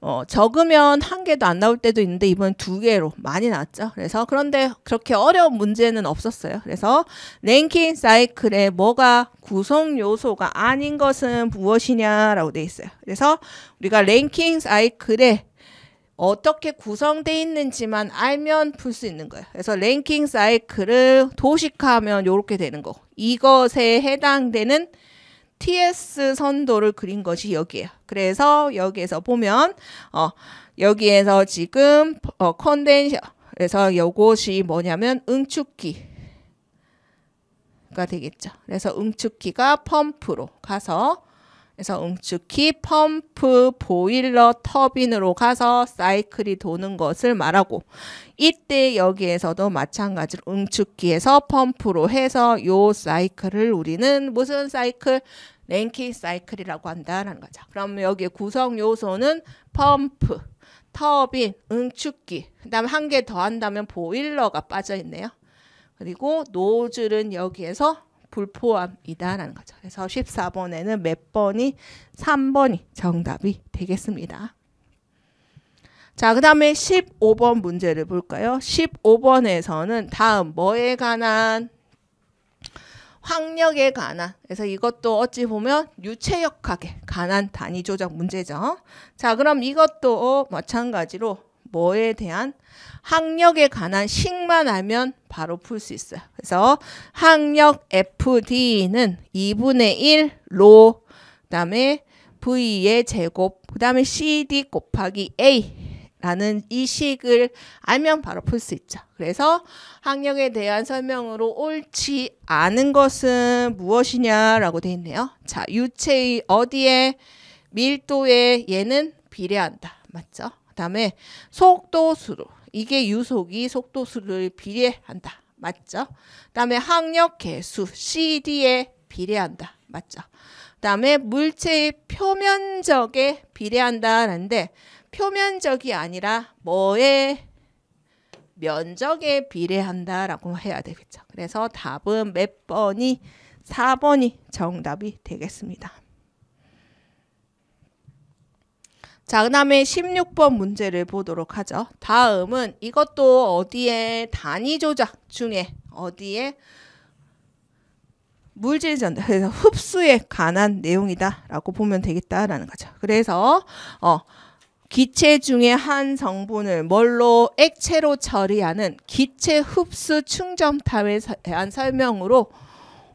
어, 적으면 한 개도 안 나올 때도 있는데 이번엔 두 개로 많이 나왔죠. 그래서 그런데 그렇게 어려운 문제는 없었어요. 그래서 랭킹 사이클에 뭐가 구성 요소가 아닌 것은 무엇이냐라고 돼 있어요. 그래서 우리가 랭킹 사이클에 어떻게 구성돼 있는지만 알면 풀 수 있는 거예요. 그래서 랭킹 사이클을 도식화하면 이렇게 되는 거 이것에 해당되는 TS 선도를 그린 것이 여기에요. 그래서 여기에서 보면 어 여기에서 지금 어 컨덴션 그서 요것이 뭐냐면 응축기 가 되겠죠. 그래서 응축기가 펌프로 가서 그래서 응축기 펌프 보일러 터빈으로 가서 사이클이 도는 것을 말하고 이때 여기에서도 마찬가지로 응축기에서 펌프로 해서 요 사이클을 우리는 무슨 사이클? 랭키 사이클이라고 한다라는 거죠. 그럼 여기 구성 요소는 펌프, 터빈, 응축기, 그 다음 한 개 더 한다면 보일러가 빠져있네요. 그리고 노즐은 여기에서 불포함이다라는 거죠. 그래서 14번에는 몇 번이 3번이 정답이 되겠습니다. 자, 그 다음에 15번 문제를 볼까요? 15번에서는 다음 뭐에 관한 학력에 관한 그래서 이것도 어찌 보면 유체역학에 관한 단위 조작 문제죠. 자, 그럼 이것도 마찬가지로 뭐에 대한 학력에 관한 식만 알면 바로 풀 수 있어요. 그래서 학력 FD는 2분의 1로 그다음에 V의 제곱 그다음에 CD 곱하기 A 라는 이 식을 알면 바로 풀 수 있죠. 그래서 학력에 대한 설명으로 옳지 않은 것은 무엇이냐라고 돼 있네요. 자, 유체의 어디에 밀도에 얘는 비례한다. 맞죠? 그다음에 속도수로 이게 유속이 속도수를 비례한다. 맞죠? 다음에 항력 개수 CD에 비례한다. 맞죠? 다음에 물체의 표면적에 비례한다는데 표면적이 아니라 뭐에 면적에 비례한다라고 해야 되겠죠. 그래서 답은 몇 번이 4번이 정답이 되겠습니다. 자, 그 다음에 16번 문제를 보도록 하죠. 다음은 이것도 어디에 단위 조작 중에 어디에 물질 전달, 그래서 흡수에 관한 내용이다라고 보면 되겠다라는 거죠. 그래서, 어, 기체 중에 한 성분을 뭘로 액체로 처리하는 기체 흡수 충전탑에 대한 설명으로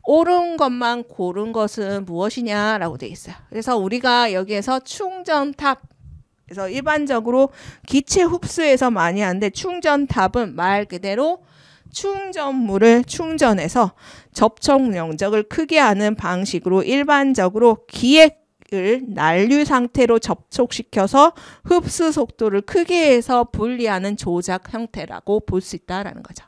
옳은 것만 고른 것은 무엇이냐라고 되어 있어요. 그래서 우리가 여기에서 충전탑 그래서 일반적으로 기체 흡수에서 많이 하는데 충전탑은 말 그대로 충전물을 충전해서 접촉 영역을 크게 하는 방식으로 일반적으로 기액을 난류 상태로 접촉시켜서 흡수 속도를 크게 해서 분리하는 조작 형태라고 볼 수 있다라는 거죠.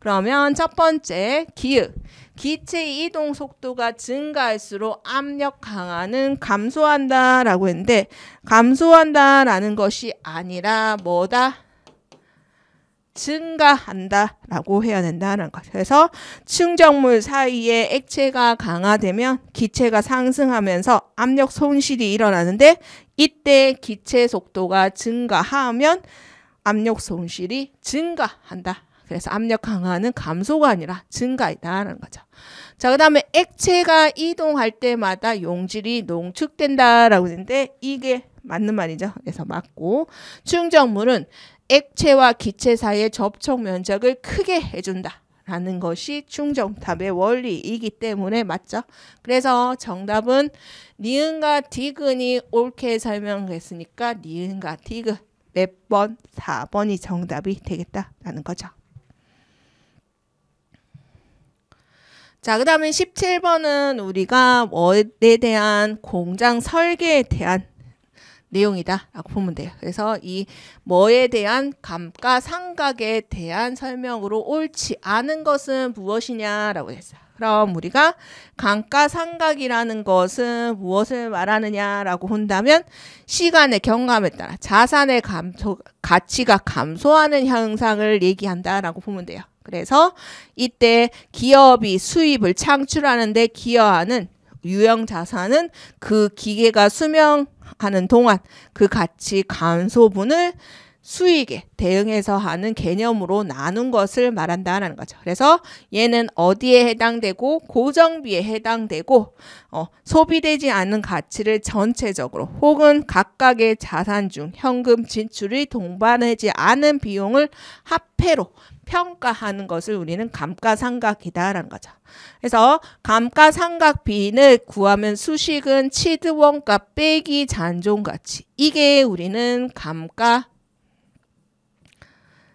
그러면 첫 번째 기역 기체 이동 속도가 증가할수록 압력 강화는 감소한다라고 했는데 감소한다라는 것이 아니라 뭐다? 증가한다라고 해야 된다는 것. 그래서 충정물 사이에 액체가 강화되면 기체가 상승하면서 압력 손실이 일어나는데 이때 기체 속도가 증가하면 압력 손실이 증가한다. 그래서 압력 강화는 감소가 아니라 증가이다라는 거죠. 자, 그 다음에 액체가 이동할 때마다 용질이 농축된다라고 했는데 이게 맞는 말이죠. 그래서 맞고 충정물은 액체와 기체 사이의 접촉 면적을 크게 해준다. 라는 것이 충정탑의 원리이기 때문에 맞죠. 그래서 정답은 니은과 디귿이 옳게 설명했으니까 니은과 디귿 몇 네 번? 4번이 정답이 되겠다라는 거죠. 자, 그 다음에 17번은 우리가 원에 대한 공장 설계에 대한 내용이다라고 보면 돼요. 그래서 이 뭐에 대한 감가상각에 대한 설명으로 옳지 않은 것은 무엇이냐라고 했어요. 그럼 우리가 감가상각이라는 것은 무엇을 말하느냐라고 본다면 시간의 경감에 따라 자산의 감소, 가치가 감소하는 현상을 얘기한다라고 보면 돼요. 그래서 이때 기업이 수입을 창출하는데 기여하는 유형 자산은 그 기계가 수명하는 동안 그 가치 감소분을 수익에 대응해서 하는 개념으로 나눈 것을 말한다라는 거죠. 그래서 얘는 어디에 해당되고 고정비에 해당되고 어, 소비되지 않는 가치를 전체적으로 혹은 각각의 자산 중 현금 진출이 동반하지 않은 비용을 합해로 평가하는 것을 우리는 감가상각이다라는 거죠. 그래서 감가상각비를 구하면 수식은 치드원가 빼기 잔존가치. 이게 우리는 감가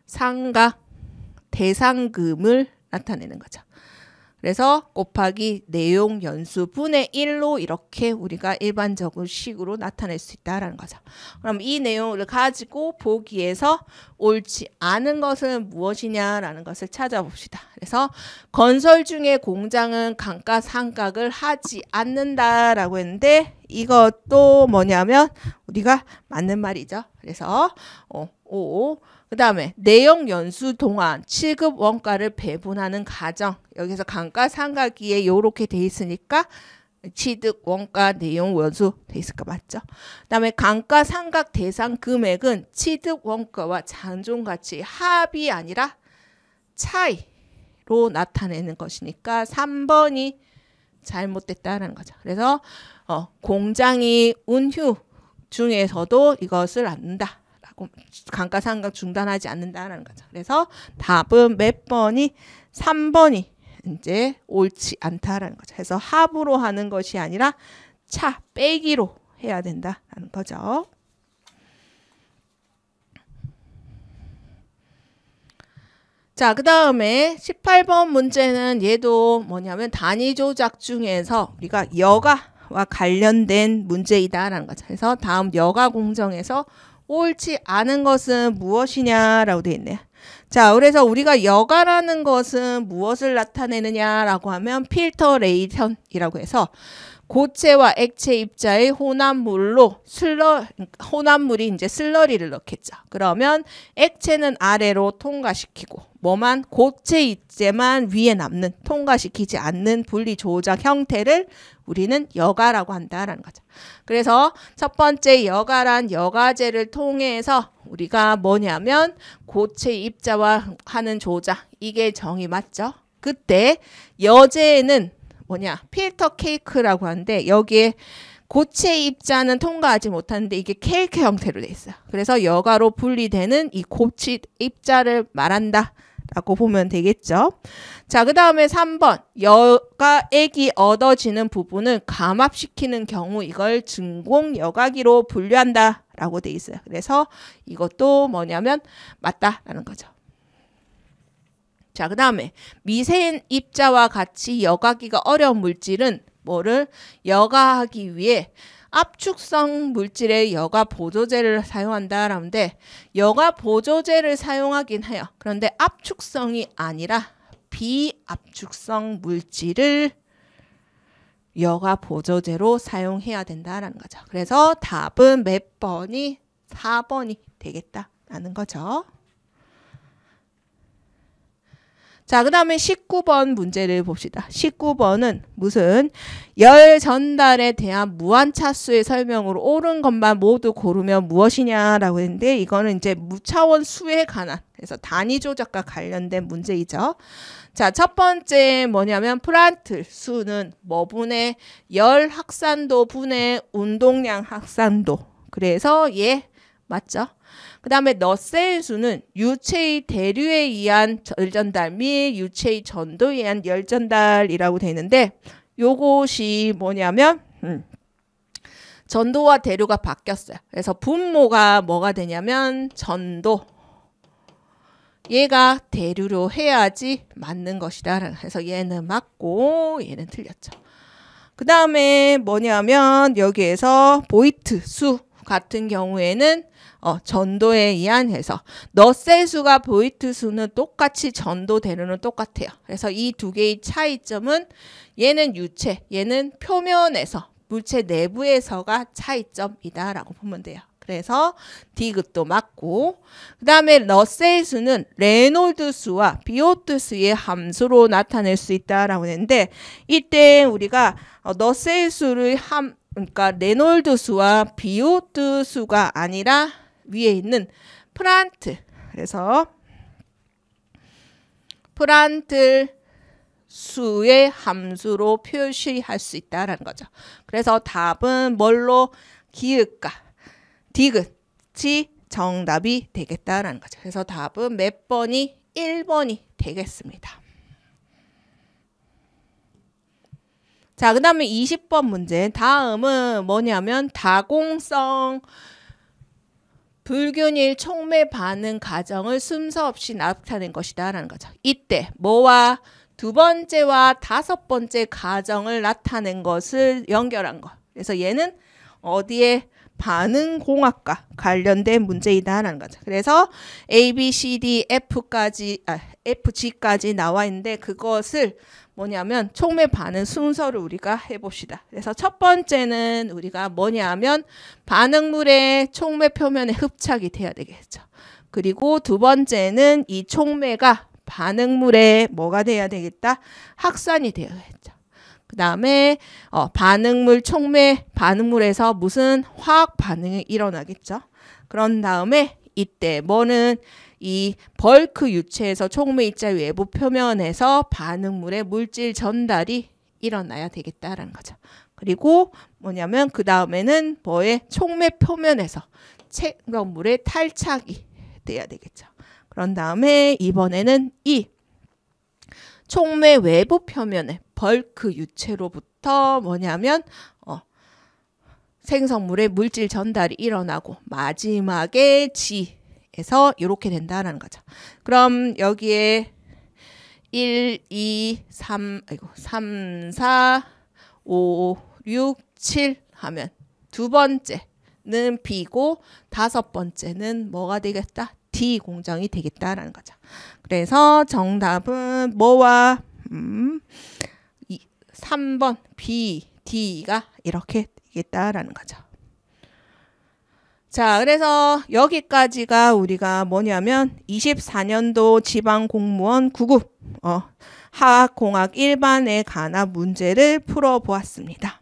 상각 대상금을 나타내는 거죠. 그래서 곱하기 내용 연수 분의 1로 이렇게 우리가 일반적인 식으로 나타낼 수 있다라는 거죠. 그럼 이 내용을 가지고 보기에서 옳지 않은 것은 무엇이냐라는 것을 찾아봅시다. 그래서 건설 중에 공장은 감가상각을 하지 않는다라고 했는데 이것도 뭐냐면 우리가 맞는 말이죠. 그래서 어, 5. 그 다음에 내용 연수 동안 7급 원가를 배분하는 과정. 여기서 강가 상각기에 요렇게 돼 있으니까 취득 원가 내용 원수 돼 있을까 맞죠? 그다음에 강가 상각 대상 금액은 취득 원가와 잔존 가치 합이 아니라 차이로 나타내는 것이니까 3번이 잘못됐다는 라 거죠. 그래서 어, 공장이 운휴 중에서도 이것을 안다. 강가상각 중단하지 않는다라는 거죠. 그래서 답은 몇 번이 3번이 이제 옳지 않다라는 거죠. 그래서 합으로 하는 것이 아니라 차 빼기로 해야 된다라는 거죠. 자, 그 다음에 18번 문제는 얘도 뭐냐면 단위 조작 중에서 우리가 여가와 관련된 문제이다라는 거죠. 그래서 다음 여가 공정에서 옳지 않은 것은 무엇이냐라고 되어 있네요. 자, 그래서 우리가 여가라는 것은 무엇을 나타내느냐라고 하면 필터레이션이라고 해서 고체와 액체 입자의 혼합물로 슬러 혼합물이 이제 슬러리를 넣겠죠. 그러면 액체는 아래로 통과시키고 뭐만 고체 입체만 위에 남는 통과시키지 않는 분리 조작 형태를 우리는 여가라고 한다라는 거죠. 그래서 첫 번째 여가란 여가제를 통해서 우리가 뭐냐면 고체 입자와 하는 조작 이게 정이 맞죠. 그때 여제는 뭐냐 필터 케이크라고 하는데 여기에 고체 입자는 통과하지 못하는데 이게 케이크 형태로 돼 있어요. 그래서 여가로 분리되는 이 고체 입자를 말한다. 라고 보면 되겠죠. 자, 그 다음에 3번. 여가 액이 얻어지는 부분은 감압시키는 경우 이걸 증공 여가기로 분류한다. 라고 돼 있어요. 그래서 이것도 뭐냐면 맞다라는 거죠. 자, 그 다음에 미세인 입자와 같이 여가기가 어려운 물질은 뭐를 여가하기 위해 압축성 물질의 여과 보조제를 사용한다라는데 여과 보조제를 사용하긴 해요. 그런데 압축성이 아니라 비압축성 물질을 여과 보조제로 사용해야 된다라는 거죠. 그래서 답은 몇 번이 4번이 되겠다라는 거죠. 자, 그 다음에 19번 문제를 봅시다. 19번은 무슨 열 전달에 대한 무한차수의 설명으로 옳은 것만 모두 고르면 무엇이냐라고 했는데 이거는 이제 무차원 수에 관한 그래서 단위 조작과 관련된 문제이죠. 자, 첫 번째 뭐냐면 프란틀 수는 뭐분의 열 확산도 분의 운동량 확산도. 그래서 예, 맞죠? 그 다음에 너셀 수는 유체의 대류에 의한 열전달 및 유체의 전도에 의한 열전달이라고 돼 있는데 요것이 뭐냐면 음, 전도와 대류가 바뀌었어요. 그래서 분모가 뭐가 되냐면 전도 얘가 대류로 해야지 맞는 것이다. 그래서 얘는 맞고 얘는 틀렸죠. 그 다음에 뭐냐면 여기에서 보이트 수 같은 경우에는 어, 전도에 의한 해서 너세수가 보이트 수는 똑같이 전도 대류는 똑같아요. 그래서 이 두 개의 차이점은 얘는 유체, 얘는 표면에서 물체 내부에서가 차이점이다라고 보면 돼요. 그래서 디귿도 맞고 그 다음에 러셀 수는 레놀드 수와 비오트 수의 함수로 나타낼 수 있다라고 했는데 이때 우리가 러셀 어, 수를 함 그러니까 레놀드 수와 비오트 수가 아니라 위에 있는 프란트. 그래서 프란트 수의 함수로 표시할 수 있다라는 거죠. 그래서 답은 뭘로 기울까? 디귿이 정답이 되겠다라는 거죠. 그래서 답은 몇 번이 1번이 되겠습니다. 자, 그 다음에 20번 문제. 다음은 뭐냐면 다공성 불균일 촉매 반응 과정을 순서없이 나타낸 것이다라는 거죠. 이때 뭐와 두 번째와 다섯 번째 과정을 나타낸 것을 연결한 것. 그래서 얘는 어디에 반응공학과 관련된 문제이다라는 거죠. 그래서 A, B, C, D, F까지, 아, F, G까지 나와 있는데 그것을 뭐냐면 촉매 반응 순서를 우리가 해봅시다. 그래서 첫 번째는 우리가 뭐냐면 반응물의 촉매 표면에 흡착이 돼야 되겠죠. 그리고 두 번째는 이 촉매가 반응물에 뭐가 돼야 되겠다? 확산이 되어야겠죠. 그 다음에 어, 반응물 촉매 반응물에서 무슨 화학 반응이 일어나겠죠. 그런 다음에 이때 뭐는 이 벌크 유체에서 촉매 입자 외부 표면에서 반응물의 물질 전달이 일어나야 되겠다라는 거죠. 그리고 뭐냐면 그 다음에는 뭐의 촉매 표면에서 체물의 그러니까 탈착이 돼야 되겠죠. 그런 다음에 이번에는 이 총매 외부 표면의 벌크 유체로부터 뭐냐면 어, 생성물의 물질 전달이 일어나고 마지막에 지에서 이렇게 된다는 거죠. 그럼 여기에 1, 2, 3, 아이고, 3, 4, 5, 6, 7 하면 두 번째는 B고 다섯 번째는 뭐가 되겠다? D 공정이 되겠다라는 거죠. 그래서 정답은 뭐와 음, 3번 B, D가 이렇게 되겠다라는 거죠. 자, 그래서 여기까지가 우리가 뭐냐면 24년도 지방 공무원 9급 어, 화학공학 1반에 관한 문제를 풀어보았습니다.